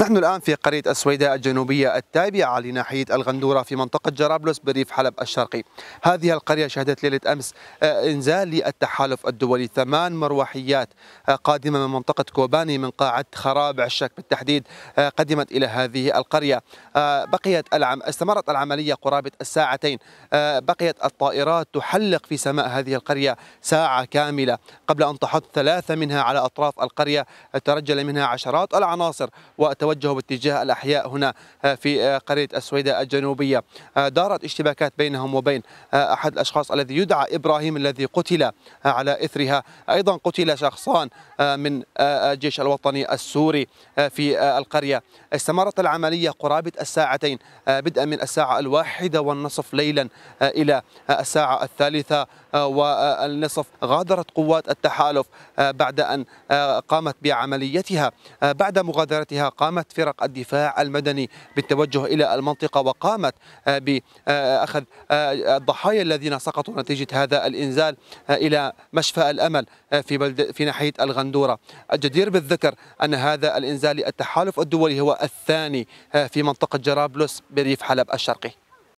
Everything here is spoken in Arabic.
نحن الآن في قرية السويداء الجنوبية التابعة لناحية الغندورة في منطقة جرابلس بريف حلب الشرقي هذه القرية شهدت ليلة أمس آه، إنزال للتحالف الدولي ثمان مروحيات آه، قادمة من منطقة كوباني من قاعة خراب الشك بالتحديد آه، قدمت إلى هذه القرية بقيت العم... استمرت العملية قرابة الساعتين بقيت الطائرات تحلق في سماء هذه القرية ساعة كاملة قبل أن تحط ثلاثة منها على أطراف القرية ترجل منها عشرات العناصر وتو... توجهوا باتجاه الأحياء هنا آه، في آه، قرية السويداء الجنوبية آه، دارت اشتباكات بينهم وبين أحد الأشخاص الذي يدعى إبراهيم الذي قتل على إثرها أيضا قتل شخصان آه، من آه، آه، الجيش الوطني السوري في القرية استمرت العملية قرابة الساعتين بدءا من الساعة الواحدة والنصف ليلا إلى الساعة الثالثة والنصف غادرت قوات التحالف بعد أن قامت بعمليتها بعد مغادرتها قامت فرق الدفاع المدني بالتوجه إلى المنطقة وقامت بأخذ الضحايا الذين سقطوا نتيجة هذا الإنزال إلى مشفى الأمل في, في ناحية الغنم الغندوره الجدير بالذكر أن هذا الإنزال التحالف الدولي هو الثاني آه، في منطقة جرابلس بريف حلب الشرقي